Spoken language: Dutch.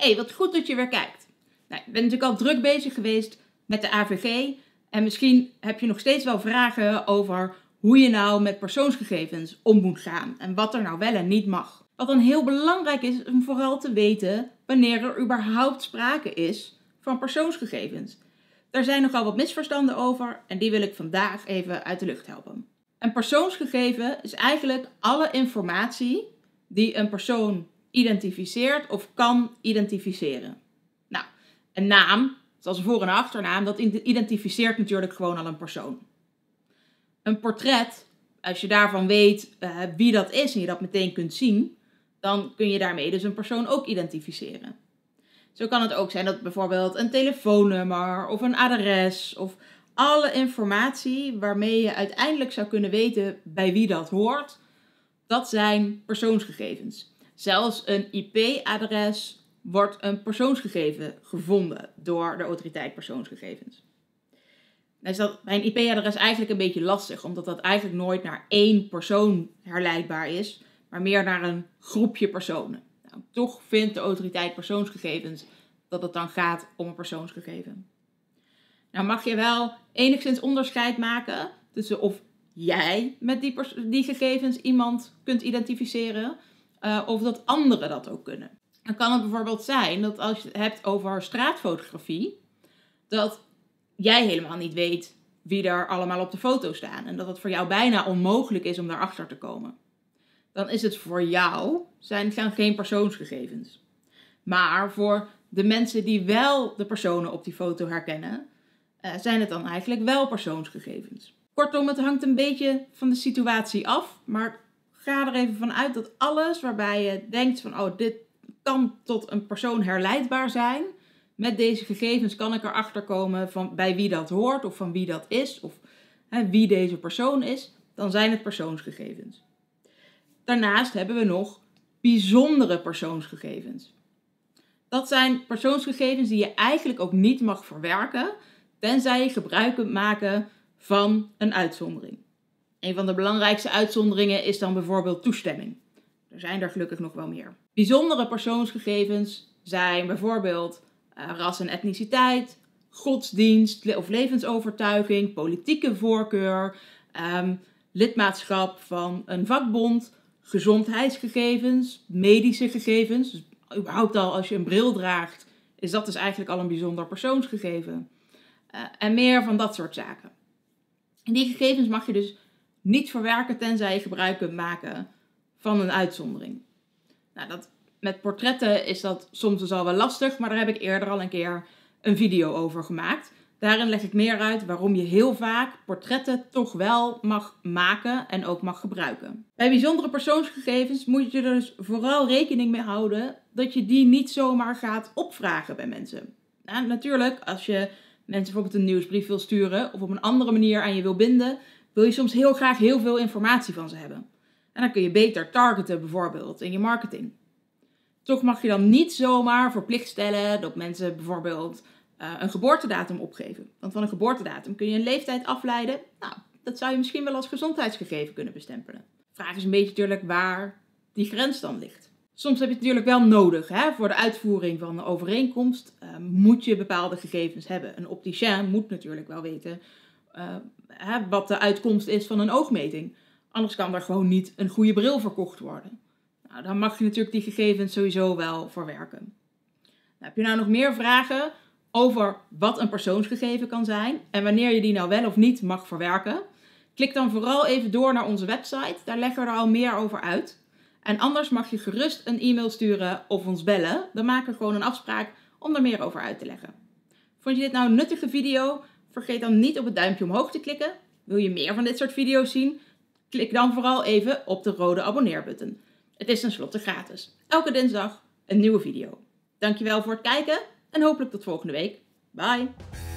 hey, wat goed dat je weer kijkt. Nou, ik ben natuurlijk al druk bezig geweest met de AVG. En misschien heb je nog steeds wel vragen over hoe je nou met persoonsgegevens om moet gaan. En wat er nou wel en niet mag. Wat dan heel belangrijk is om vooral te weten wanneer er überhaupt sprake is van persoonsgegevens. Daar zijn nogal wat misverstanden over en die wil ik vandaag even uit de lucht helpen. Een persoonsgegeven is eigenlijk alle informatie die een persoon identificeert of kan identificeren. Nou, een naam, zoals een voor- en achternaam, dat identificeert natuurlijk gewoon al een persoon. Een portret, als je daarvan weet eh, wie dat is en je dat meteen kunt zien, dan kun je daarmee dus een persoon ook identificeren. Zo kan het ook zijn dat bijvoorbeeld een telefoonnummer of een adres of alle informatie waarmee je uiteindelijk zou kunnen weten bij wie dat hoort, dat zijn persoonsgegevens. Zelfs een IP-adres wordt een persoonsgegeven gevonden door de autoriteit persoonsgegevens. Dan is dat bij een IP-adres eigenlijk een beetje lastig, omdat dat eigenlijk nooit naar één persoon herleidbaar is, maar meer naar een groepje personen. Nou, toch vindt de autoriteit persoonsgegevens dat het dan gaat om een persoonsgegeven. Nou mag je wel enigszins onderscheid maken tussen of jij met die, die gegevens iemand kunt identificeren eh, of dat anderen dat ook kunnen. Dan kan het bijvoorbeeld zijn dat als je het hebt over straatfotografie, dat jij helemaal niet weet wie er allemaal op de foto staan en dat het voor jou bijna onmogelijk is om daarachter te komen. Dan is het voor jou, zijn, geen persoonsgegevens. Maar voor de mensen die wel de personen op die foto herkennen, eh, zijn het dan eigenlijk wel persoonsgegevens. Kortom, het hangt een beetje van de situatie af, maar ga er even vanuit dat alles waarbij je denkt van, oh, dit kan tot een persoon herleidbaar zijn. Met deze gegevens kan ik erachter komen van bij wie dat hoort of van wie dat is of hè, wie deze persoon is. Dan zijn het persoonsgegevens. Daarnaast hebben we nog bijzondere persoonsgegevens. Dat zijn persoonsgegevens die je eigenlijk ook niet mag verwerken, tenzij je gebruik kunt maken van een uitzondering. Een van de belangrijkste uitzonderingen is dan bijvoorbeeld toestemming. Er zijn er gelukkig nog wel meer. Bijzondere persoonsgegevens zijn bijvoorbeeld eh, ras en etniciteit, godsdienst of levensovertuiging, politieke voorkeur, ehm, lidmaatschap van een vakbond, gezondheidsgegevens, medische gegevens. Dus überhaupt al als je een bril draagt, is dat dus eigenlijk al een bijzonder persoonsgegeven. Eh, en meer van dat soort zaken. die gegevens mag je dus niet verwerken tenzij je gebruik kunt maken van een uitzondering. Nou, dat, met portretten is dat soms dus al wel lastig, maar daar heb ik eerder al een keer een video over gemaakt. Daarin leg ik meer uit waarom je heel vaak portretten toch wel mag maken en ook mag gebruiken. Bij bijzondere persoonsgegevens moet je er dus vooral rekening mee houden dat je die niet zomaar gaat opvragen bij mensen. Nou, natuurlijk, als je mensen bijvoorbeeld een nieuwsbrief wil sturen of op een andere manier aan je wil binden, wil je soms heel graag heel veel informatie van ze hebben. En dan kun je beter targeten bijvoorbeeld in je marketing. Toch mag je dan niet zomaar verplicht stellen dat mensen bijvoorbeeld eh, een geboortedatum opgeven. Want van een geboortedatum kun je een leeftijd afleiden. Nou, dat zou je misschien wel als gezondheidsgegeven kunnen bestempelen. vraag is een beetje natuurlijk waar die grens dan ligt. Soms heb je het natuurlijk wel nodig. Hè? Voor de uitvoering van een overeenkomst eh, moet je bepaalde gegevens hebben. Een opticien moet natuurlijk wel weten uh, wat de uitkomst is van een oogmeting. Anders kan er gewoon niet een goede bril verkocht worden. Nou, dan mag je natuurlijk die gegevens sowieso wel verwerken. Nou, heb je nou nog meer vragen over wat een persoonsgegeven kan zijn en wanneer je die nou wel of niet mag verwerken? Klik dan vooral even door naar onze website, daar leggen we er al meer over uit. En anders mag je gerust een e-mail sturen of ons bellen. Dan maken we gewoon een afspraak om er meer over uit te leggen. Vond je dit nou een nuttige video? Vergeet dan niet op het duimpje omhoog te klikken. Wil je meer van dit soort video's zien? Klik dan vooral even op de rode abonneerbutton. Het is tenslotte gratis. Elke dinsdag een nieuwe video. Dankjewel voor het kijken en hopelijk tot volgende week. Bye!